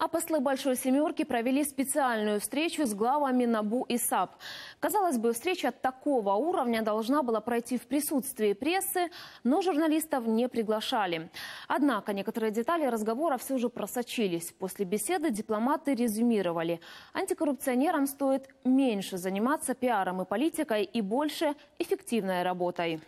А послы Большой Семерки провели специальную встречу с главами НАБУ и САП. Казалось бы, встреча такого уровня должна была пройти в присутствии прессы, но журналистов не приглашали. Однако некоторые детали разговора все же просочились. После беседы дипломаты резюмировали. Антикоррупционерам стоит меньше заниматься пиаром и политикой и больше эффективной работой.